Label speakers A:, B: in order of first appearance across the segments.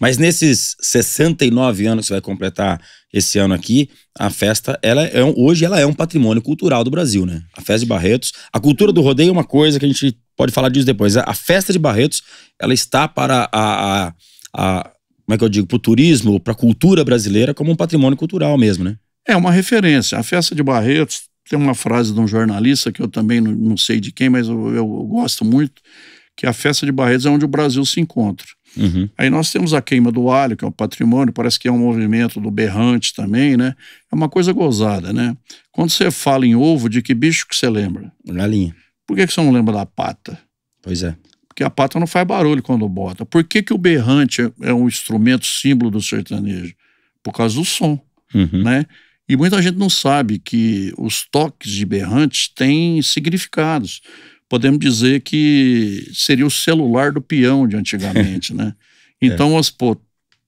A: Mas nesses 69 anos que você vai completar esse ano aqui, a festa, ela é hoje ela é um patrimônio cultural do Brasil, né? A festa de Barretos, a cultura do rodeio é uma coisa que a gente pode falar disso depois. A festa de Barretos, ela está para a, a, a como é que eu digo, para o turismo, para a cultura brasileira como um patrimônio cultural mesmo, né?
B: É uma referência. A festa de Barretos tem uma frase de um jornalista que eu também não, não sei de quem, mas eu, eu gosto muito, que a festa de Barretos é onde o Brasil se encontra. Uhum. Aí nós temos a queima do alho, que é um patrimônio, parece que é um movimento do berrante também, né? É uma coisa gozada, né? Quando você fala em ovo, de que bicho que você lembra? Galinha. Por que, que você não lembra da pata? Pois é. Porque a pata não faz barulho quando bota. Por que, que o berrante é, é um instrumento símbolo do sertanejo? Por causa do som, uhum. né? E muita gente não sabe que os toques de berrante têm significados podemos dizer que seria o celular do peão de antigamente, né? É. Então, é. pô,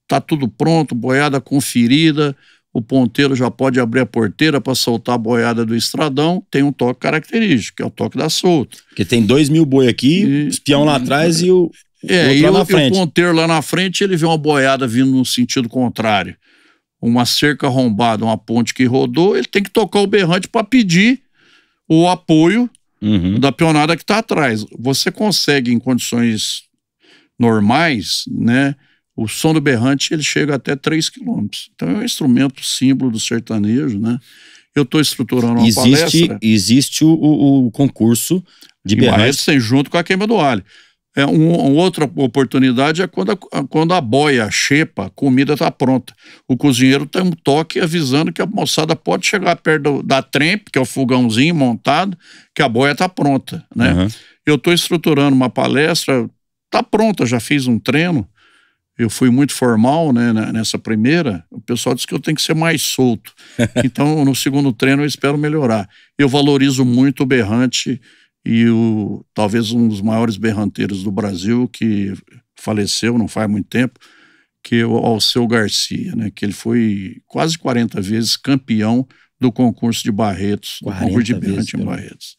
B: tá tudo pronto, boiada conferida, o ponteiro já pode abrir a porteira para soltar a boiada do estradão, tem um toque característico, que é o toque da solta. Porque tem dois
A: mil boi aqui, e,
B: os peão lá atrás e o, é, e É, e o ponteiro lá na frente, ele vê uma boiada vindo no sentido contrário. Uma cerca arrombada, uma ponte que rodou, ele tem que tocar o berrante para pedir o apoio uhum. da peonada que está atrás. Você consegue, em condições normais, né? O som do berrante ele chega até 3 km. Então é um instrumento símbolo do sertanejo, né? Eu estou estruturando uma existe, palestra.
A: Existe o, o, concurso
B: de berrante. Barretos tem junto com a queima do alho. É, um, uma outra oportunidade é quando a, quando a boia, a xepa, a comida está pronta. O cozinheiro tem um toque avisando que a moçada pode chegar perto da trempe, que é o fogãozinho montado, que a boia está pronta. Né? Uhum. Eu estou estruturando uma palestra, está pronta, já fiz um treino. Eu fui muito formal né, né nessa primeira. O pessoal disse que eu tenho que ser mais solto. Então, no segundo treino, eu espero melhorar. Eu valorizo muito o berrante e o, talvez um dos maiores berranteiros do Brasil, que faleceu não faz muito tempo, que é o Alceu Garcia, né? que ele foi quase 40 vezes campeão do concurso de Barretos, do concurso de berrante em Barretos.